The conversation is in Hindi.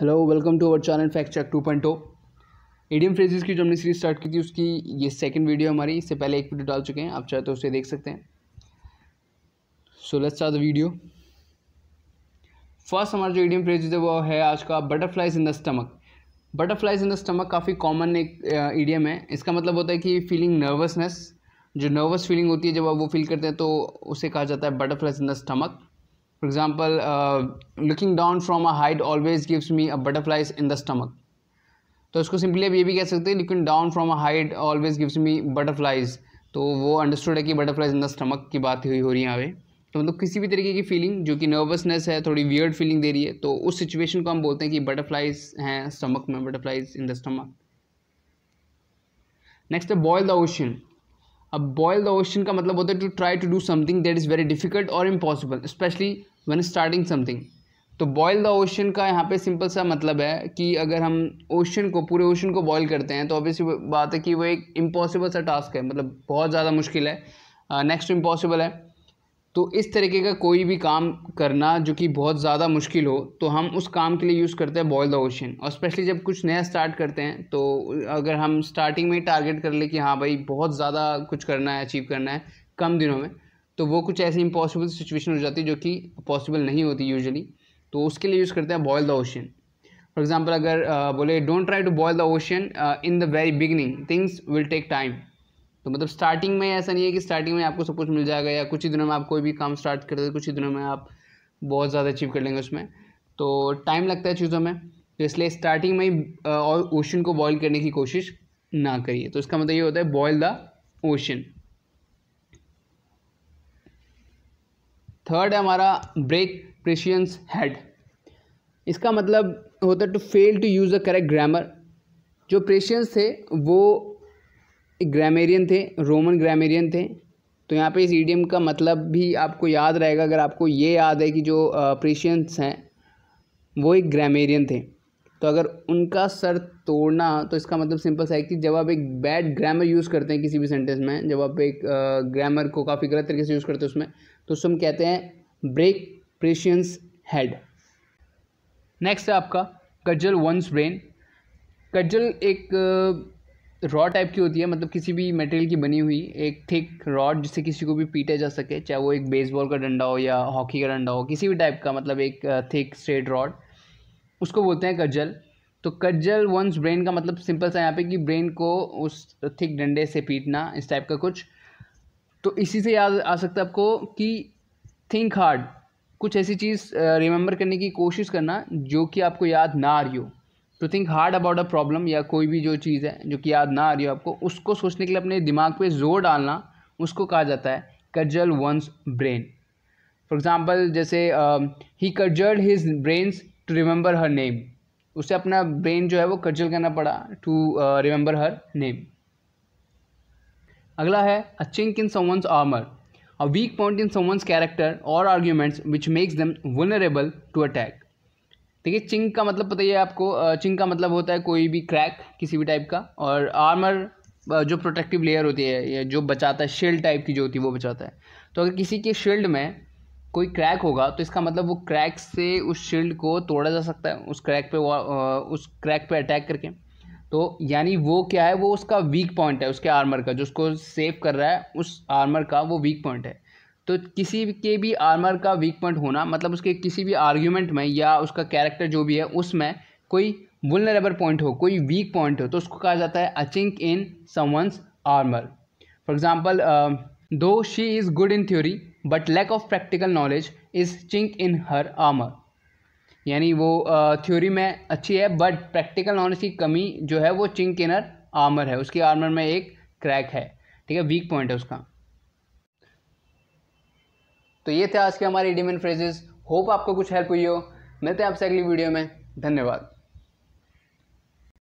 hello welcome to our channel fact check to point idiom phrases की जो हमने सीरीज स्टार्ट की थी उसकी ये सेकंड वीडियो हमारी इससे पहले एक वीडियो डाल चुके हैं आप चाहे तो उसे देख सकते हैं so let's start the video first हमारा जो एडियम e फ्रेजेस है वो है आज का butterflies in the stomach butterflies in the stomach काफ़ी कॉमन एक ईडियम e है इसका मतलब होता है कि फीलिंग नर्वसनेस जो नर्वस फीलिंग होती है जब आप वो फील करते हैं तो उसे कहा जाता है butterflies in the stomach for example uh, looking down from a height always gives me a butterflies in the stomach तो इसको सिंपली आप ये भी कह सकते हैं looking down from a height always gives me butterflies तो वो अंडरस्टूड है कि बटरफ्लाइज इन द स्टमक की बात हुई हो रही है यहाँ पे तो मतलब किसी भी तरीके की फीलिंग जो कि नर्वसनेस है थोड़ी वियर्ड फीलिंग दे रही है तो उस सिचुएशन को हम बोलते हैं कि बटरफ्लाइज हैं स्टमक में butterflies in the stomach next है बॉयल द ओशन अब बॉयल द ओशन का मतलब होता है to try to do something that is very difficult और impossible especially one starting something तो बॉयल द ओशन का यहाँ पे सिंपल सा मतलब है कि अगर हम ओशन को पूरे ओशन को बॉयल करते हैं तो ऑब्वियसली बात है कि वो एक इम्पॉसिबल सा टास्क है मतलब बहुत ज़्यादा मुश्किल है नेक्स्ट uh, इम्पॉसिबल है तो इस तरीके का कोई भी काम करना जो कि बहुत ज़्यादा मुश्किल हो तो हम उस काम के लिए यूज़ करते हैं बॉयल द ओशन और स्पेशली जब कुछ नया स्टार्ट करते हैं तो अगर हम स्टार्टिंग में टारगेट कर ले कि हाँ भाई बहुत ज़्यादा कुछ करना है अचीव करना है कम दिनों में तो वो कुछ ऐसी इम्पॉसिबल सिचुएशन हो जाती है जो कि पॉसिबल नहीं होती यूजली तो उसके लिए यूज़ करते हैं boil the ocean for example अगर बोले don't try to boil the ocean in the very beginning things will take time तो मतलब स्टार्टिंग में ऐसा नहीं है कि स्टार्टिंग में आपको सब कुछ मिल जाएगा या कुछ ही दिनों में आप कोई भी काम स्टार्ट कर दे कुछ ही दिनों में आप बहुत ज़्यादा अचीव कर लेंगे उसमें तो टाइम लगता है चीज़ों में तो इसलिए स्टार्टिंग में ही और ओशन को बॉयल करने की कोशिश ना करिए तो इसका मतलब ये होता है बॉयल द ओशन थर्ड है हमारा ब्रेक प्रेशियंस हेड इसका मतलब होता है to fail to use the correct grammar जो प्रेशियंस थे वो ग्रामेरियन थे रोमन ग्रामेरियन थे तो यहाँ पे इस ईडियम का मतलब भी आपको याद रहेगा अगर आपको ये याद है कि जो प्रेशियंस हैं वो एक ग्रामेरियन थे तो अगर उनका सर तोड़ना तो इसका मतलब सिंपल सा है कि जब आप एक बैड ग्रामर यूज़ करते हैं किसी भी सेंटेंस में जब आप एक ग्रामर को काफ़ी गलत तरीके से यूज़ करते हैं उसमें तो उसको हम कहते हैं ब्रेक प्रेशियंस हेड नेक्स्ट है आपका कज्जल वंस ब्रेन कज्जल एक रॉ टाइप की होती है मतलब किसी भी मटेरियल की बनी हुई एक थिक रॉड जिससे किसी को भी पीटा जा सके चाहे वो एक बेसबॉल का डंडा हो या हॉकी का डंडा हो किसी भी टाइप का मतलब एक थिक स्ट्रेट रॉड उसको बोलते हैं कज्जल तो कज्जल वंस ब्रेन का मतलब सिंपल सा यहाँ पे कि ब्रेन को उस थिक डंडे से पीटना इस टाइप का कुछ तो इसी से याद आ सकता है आपको कि थिंक हार्ड कुछ ऐसी चीज़ रिमेंबर करने की कोशिश करना जो कि आपको याद ना आ रही हो to think hard about a problem या कोई भी जो चीज़ है जो कि याद ना आ रही हो आपको उसको सोचने के लिए अपने दिमाग पे जोर डालना उसको कहा जाता है cudgel one's brain for example जैसे ही cudgelled his brains to remember her name उसे अपना ब्रेन जो है वो कर्जल करना पड़ा टू रिमेंबर हर नेम अगला है a chink in someone's armour a weak point in someone's character और arguments which makes them vulnerable to attack ठीक है चिंक का मतलब पता ही है आपको चिंक का मतलब होता है कोई भी क्रैक किसी भी टाइप का और आर्मर जो प्रोटेक्टिव लेयर होती है या जो बचाता है शील्ड टाइप की जो होती है वो बचाता है तो अगर किसी के शील्ड में कोई क्रैक होगा तो इसका मतलब वो क्रैक से उस शील्ड को तोड़ा जा सकता है उस क्रैक पे उस क्रैक पे अटैक करके तो यानी वो क्या है वो उसका वीक पॉइंट है उसके आर्मर का जो उसको सेव कर रहा है उस आर्मर का वो वीक पॉइंट है तो किसी के भी आर्मर का वीक पॉइंट होना मतलब उसके किसी भी आर्ग्यूमेंट में या उसका कैरेक्टर जो भी है उसमें कोई वुलनरेबल पॉइंट हो कोई वीक पॉइंट हो तो उसको कहा जाता है a chink in someone's armour for example though she is good in theory but lack of practical knowledge is chink in her armour यानी वो थ्योरी uh, में अच्छी है बट प्रैक्टिकल नॉलेज की कमी जो है वो चिंक इन हर आर्मर है उसकी आर्मर में एक क्रैक है ठीक है वीक पॉइंट है उसका तो ये थे आज के हमारे डिमेंट फ्रेजेस होप आपको कुछ हेल्प हुई हो मिलते हैं आपसे अगली वीडियो में धन्यवाद